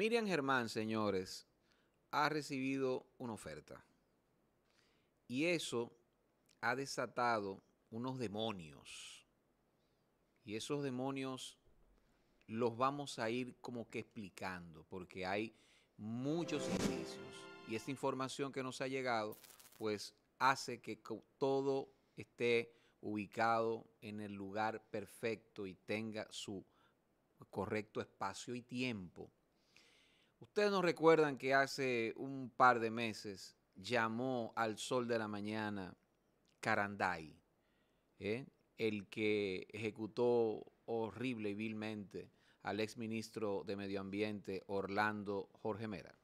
Miriam Germán, señores, ha recibido una oferta. Y eso ha desatado unos demonios. Y esos demonios los vamos a ir como que explicando, porque hay muchos indicios. Y esta información que nos ha llegado, pues hace que todo esté ubicado en el lugar perfecto y tenga su correcto espacio y tiempo Ustedes nos recuerdan que hace un par de meses llamó al sol de la mañana Caranday, eh, el que ejecutó horrible y vilmente al exministro de Medio Ambiente Orlando Jorge Mera.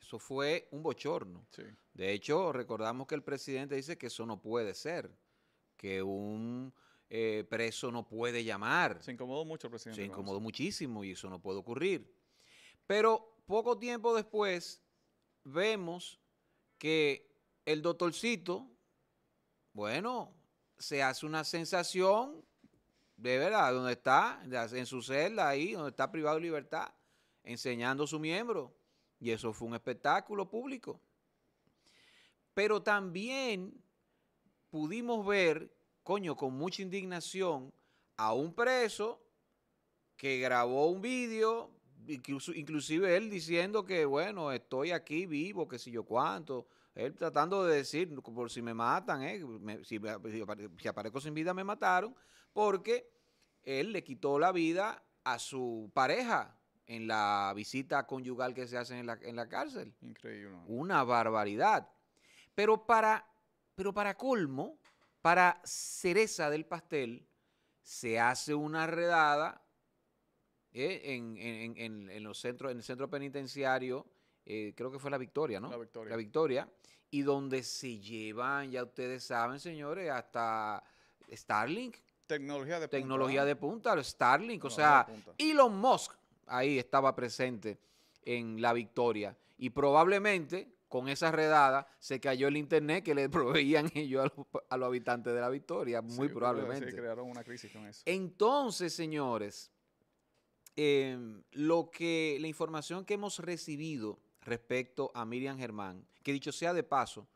Eso fue un bochorno. De hecho, recordamos que el presidente dice que eso no puede ser, que un eh, preso no puede llamar. Se incomodó mucho el presidente. Se incomodó muchísimo y eso no puede ocurrir. Pero poco tiempo después vemos que el doctorcito, bueno, se hace una sensación de verdad, donde está, en su celda ahí, donde está privado de libertad, enseñando a su miembro. Y eso fue un espectáculo público. Pero también pudimos ver, coño, con mucha indignación, a un preso que grabó un vídeo inclusive él diciendo que, bueno, estoy aquí vivo, que si yo cuánto. Él tratando de decir, por si me matan, eh, si, aparezco sin vida me mataron, porque él le quitó la vida a su pareja en la visita conyugal que se hace en la, cárcel. Increíble. Una barbaridad. Pero para, pero para colmo, para cereza del pastel, se hace una redada eh, en, los centros, en el centro penitenciario, eh, creo que fue la Victoria, ¿no? La Victoria. y donde se llevan, ya ustedes saben, señores, hasta Starlink. Tecnología de punta. ¿eh? Tecnología de punta, Starlink, o sea, Elon Musk ahí estaba presente en la Victoria. Y probablemente con esa redada se cayó el internet que le proveían ellos a los, habitantes de la Victoria, muy probablemente. crearon una crisis Entonces, señores, Em, lo que la información que hemos recibido respecto a Miriam Germán, que dicho sea de paso,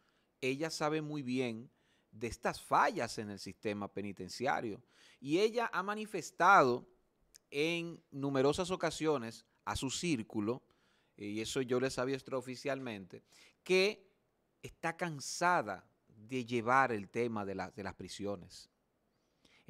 ella sabe muy bien de estas fallas en el sistema penitenciario y ella ha manifestado en numerosas ocasiones a su círculo, y eso yo le sabía extraoficialmente, que está cansada de llevar el tema de, de las prisiones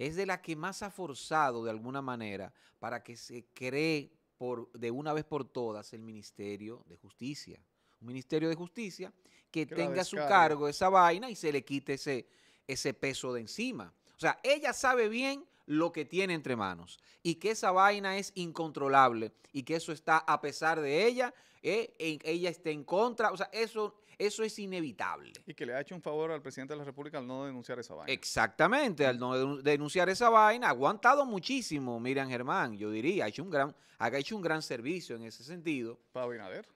es de la que más ha forzado de alguna manera para que se cree por, de una vez por todas el Ministerio de Justicia. Un Ministerio de Justicia que, tenga a su cargo esa vaina y se le quite ese, ese peso de encima. O sea, ella sabe bien lo que tiene entre manos y que esa vaina es incontrolable y que eso está a pesar de ella, eh, ella está en contra, o sea, eso, eso es inevitable. Y que le ha hecho un favor al presidente de la República al no denunciar esa vaina. Exactamente, al no denunciar esa vaina, ha aguantado muchísimo, Miriam Germán, yo diría, ha hecho un gran, ha hecho un gran servicio en ese sentido. Para Abinader.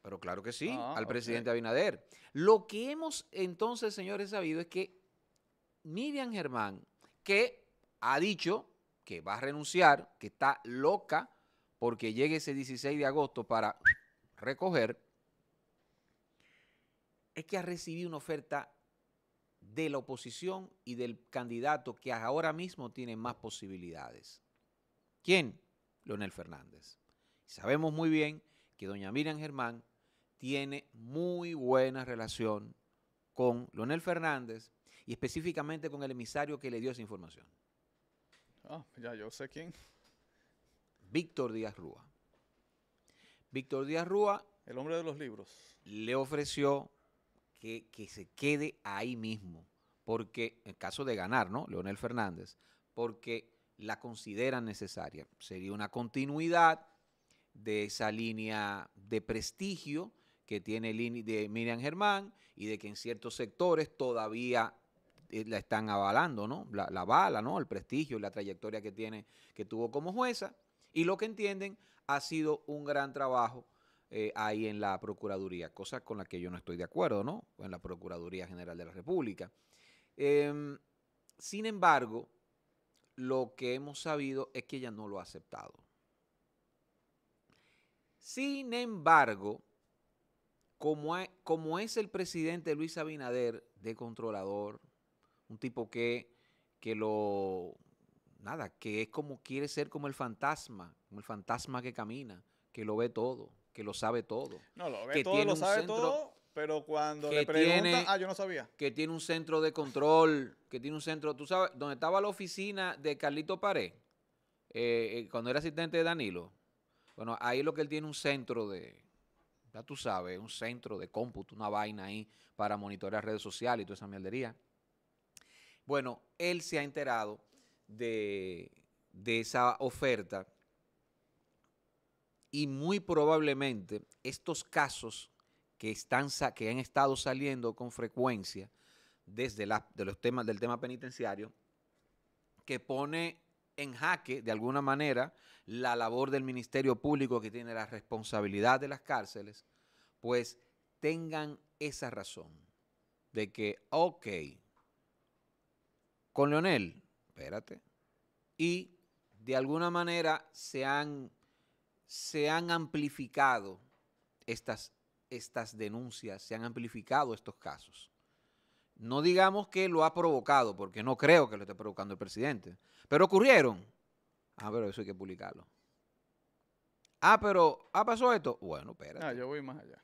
Pero claro que sí, ah, al presidente Abinader. Lo que hemos entonces, señores, sabido es que Miriam Germán, que ha dicho que va a renunciar, que está loca porque llegue ese 16 de agosto para recoger, es que ha recibido una oferta de la oposición y del candidato que ahora mismo tiene más posibilidades. ¿Quién? Leonel Fernández. Sabemos muy bien que doña Miriam Germán tiene muy buena relación con Leonel Fernández y específicamente con el emisario que le dio esa información. Ah, ya yo sé quién. Víctor Díaz Rúa. Víctor Díaz Rúa. El hombre de los libros. Le ofreció que, se quede ahí mismo. Porque, en caso de ganar, ¿no? Leonel Fernández. Porque la consideran necesaria. Sería una continuidad de esa línea de prestigio que tiene de Miriam Germán y de que en ciertos sectores todavía eh, la están avalando, ¿no? La, bala, ¿no? El prestigio y la trayectoria que tiene, que tuvo como jueza. Y lo que entienden ha sido un gran trabajo eh, ahí en la Procuraduría, cosa con la que yo no estoy de acuerdo, ¿no? En la Procuraduría General de la República. Em, sin embargo, lo que hemos sabido es que ella no lo ha aceptado. Sin embargo, como, como es el presidente Luis Abinader de controlador, un tipo que, que lo, nada, que es como quiere ser como el fantasma, como el fantasma que camina, que lo ve todo, que lo sabe todo. No, lo ve todo, lo sabe todo, pero cuando le preguntan, ah, yo no sabía. Que tiene un centro de control, que tiene un centro, tú sabes, donde estaba la oficina de Carlito Pared, eh, eh, cuando era asistente de Danilo, bueno, ahí lo que él tiene un centro de, ya tú sabes, un centro de cómputo, una vaina ahí para monitorear redes sociales y toda esa mierdería. Bueno, él se ha enterado de, esa oferta y muy probablemente estos casos que, están, que han estado saliendo con frecuencia desde la, de los temas, del tema penitenciario, que pone en jaque, de alguna manera, la labor del Ministerio Público que tiene la responsabilidad de las cárceles, pues tengan esa razón de que, ok, con Leonel, espérate, y de alguna manera se han, se han amplificado estas, estas denuncias, se han amplificado estos casos. No digamos que lo ha provocado, porque no creo que lo esté provocando el presidente, pero ocurrieron. Ah, pero eso hay que publicarlo. Ah, pero, ¿ha ah, pasado esto. Bueno, espérate. Ah, yo voy más allá.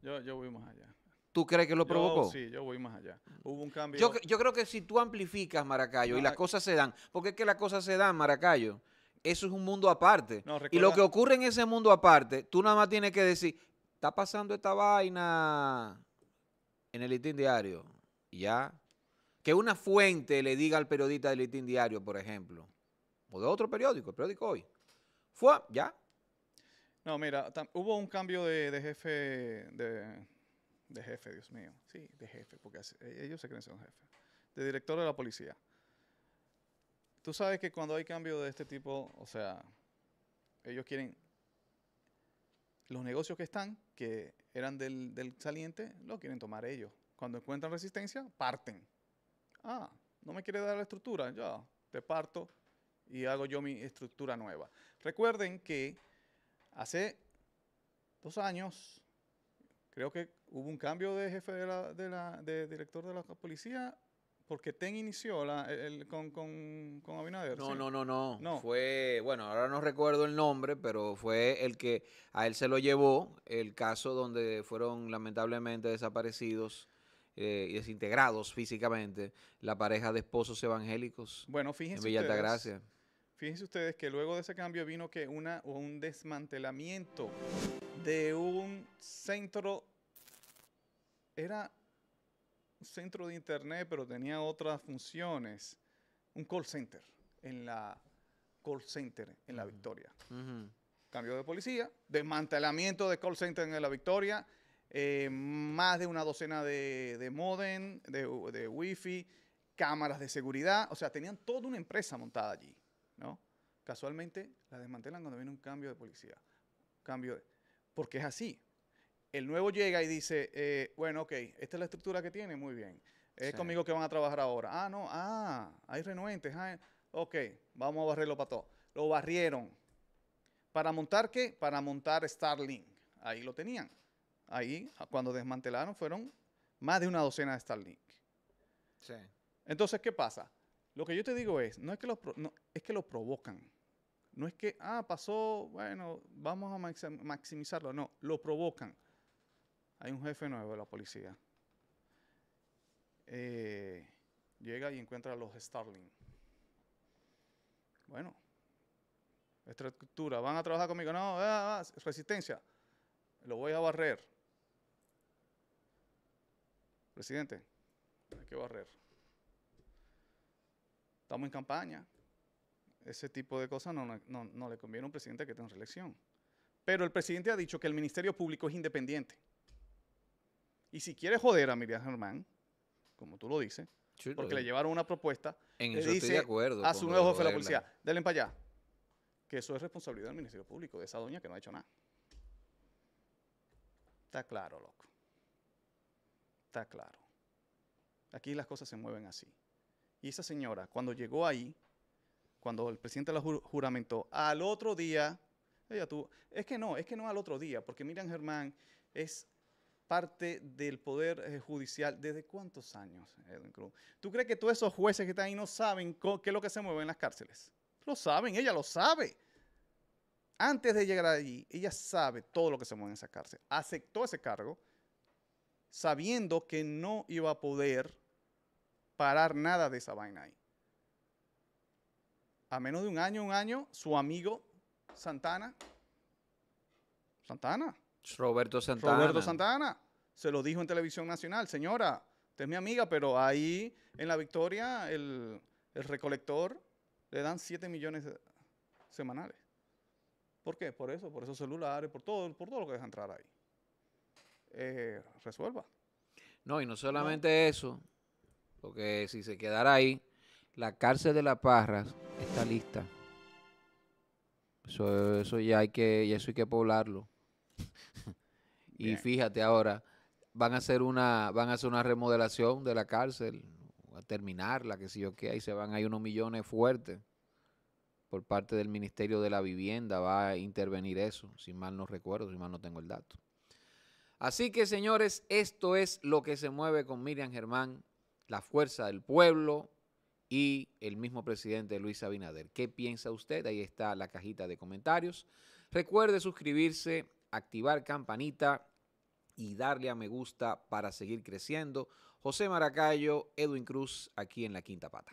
Yo, yo voy más allá. ¿Tú crees que lo provocó? sí, yo voy más allá. Hubo un cambio. Yo, yo creo que si tú amplificas Maracayo y las cosas se dan, porque es que las cosas se dan, Maracayo, eso es un mundo aparte. y lo que ocurre en ese mundo aparte, tú nada más tienes que decir, está pasando esta vaina en el litín diario, ya. Que una fuente le diga al periodista del litín diario, por ejemplo, o de otro periódico, el periódico hoy, fue, ya. No, mira, hubo un cambio de jefe de, de jefe, Dios mío. Sí, de jefe, porque e, ellos se creen ser un jefe. De director de la policía. Tú sabes que cuando hay cambio de este tipo, o sea, ellos quieren los negocios que están, que eran del, del saliente, lo quieren tomar ellos. Cuando encuentran resistencia, parten. Ah, no me quiere dar la estructura, ya, te parto y hago yo mi estructura nueva. Recuerden que hace dos años, creo que hubo un cambio de jefe de, la, de, de director de la policía porque Ten inició la, el, con, con, con, Abinader. No, no, no, no, no, Fue, bueno, ahora no recuerdo el nombre, pero fue el que a él se lo llevó el caso donde fueron lamentablemente desaparecidos eh, y desintegrados físicamente la pareja de esposos evangélicos bueno, fíjense en ustedes, Fíjense ustedes que luego de ese cambio vino que una, un desmantelamiento de un centro era un centro de internet, pero tenía otras funciones, un call center en la call center en la Victoria. Cambio de policía, desmantelamiento de call center en la Victoria, eh, más de una docena de, de modem, de, wifi, cámaras de seguridad, o sea, tenían toda una empresa montada allí, ¿no? Casualmente la desmantelan cuando viene un cambio de policía, cambio porque es así, el nuevo llega y dice, eh, bueno, ok, esta es la estructura que tiene, muy bien. Es conmigo que van a trabajar ahora. Ah, no, ah, hay renuentes. Ah, ok, vamos a barrerlo para todo. Lo barrieron. ¿Para montar qué? Para montar Starlink. Ahí lo tenían. Ahí, cuando desmantelaron, fueron más de una docena de Starlink. Sí. Entonces, ¿qué pasa? Lo que yo te digo es, no es que lo es que provocan. No es que, ah, pasó, bueno, vamos a maximizarlo. No, lo provocan. Hay un jefe nuevo de la policía. Eh, llega y encuentra a los Starling. Bueno, estructura, van a trabajar conmigo. No, resistencia. Lo voy a barrer. Presidente, hay que barrer. Estamos en campaña. Ese tipo de cosas no, no le conviene a un presidente que tenga reelección. Pero el presidente ha dicho que el Ministerio Público es independiente. Y si quiere joder a Miriam Germán, como tú lo dices, porque le llevaron una propuesta, dice a su nuevo jefe de la policía, denle para allá, que eso es responsabilidad del Ministerio Público, de esa doña que no ha hecho nada. Está claro, loco. Está claro. Aquí las cosas se mueven así. Y esa señora, cuando llegó ahí, cuando el presidente la juramentó, al otro día, ella tuvo, es que no, es que no al otro día, porque Miriam Germán es parte del Poder eh, Judicial. ¿Desde cuántos años, Edwin Cruz? ¿Tú crees que todos esos jueces que están ahí no saben qué es lo que se mueve en las cárceles? Lo saben, ella lo sabe. Antes de llegar allí, ella sabe todo lo que se mueve en esa cárcel. Aceptó ese cargo sabiendo que no iba a poder parar nada de esa vaina ahí. A menos de un año, un año, su amigo Santana, Santana, Roberto Santana. Roberto Santana se lo dijo en televisión nacional, señora, usted es mi amiga, pero ahí en la victoria el, recolector le dan 7 millones semanales. ¿Por qué? Por eso, por esos celulares, por todo, por todo lo que deja entrar ahí. Eh, resuelva. No, y no solamente eso, porque si se quedara ahí, la cárcel de las Parras está lista. Eso, eso ya hay que, y eso hay que poblarlo. Y fíjate ahora, van a hacer una, van a hacer una remodelación de la cárcel, a terminarla, que si yo qué, ahí se van, hay unos millones fuertes por parte del Ministerio de la Vivienda, va a intervenir eso, si mal no recuerdo, si mal no tengo el dato. Así que señores, esto es lo que se mueve con Miriam Germán, la fuerza del pueblo y el mismo presidente Luis Abinader. ¿Qué piensa usted? Ahí está la cajita de comentarios. Recuerde suscribirse, activar campanita y darle a me gusta para seguir creciendo. José Maracayo, Edwin Cruz, aquí en La Quinta Pata.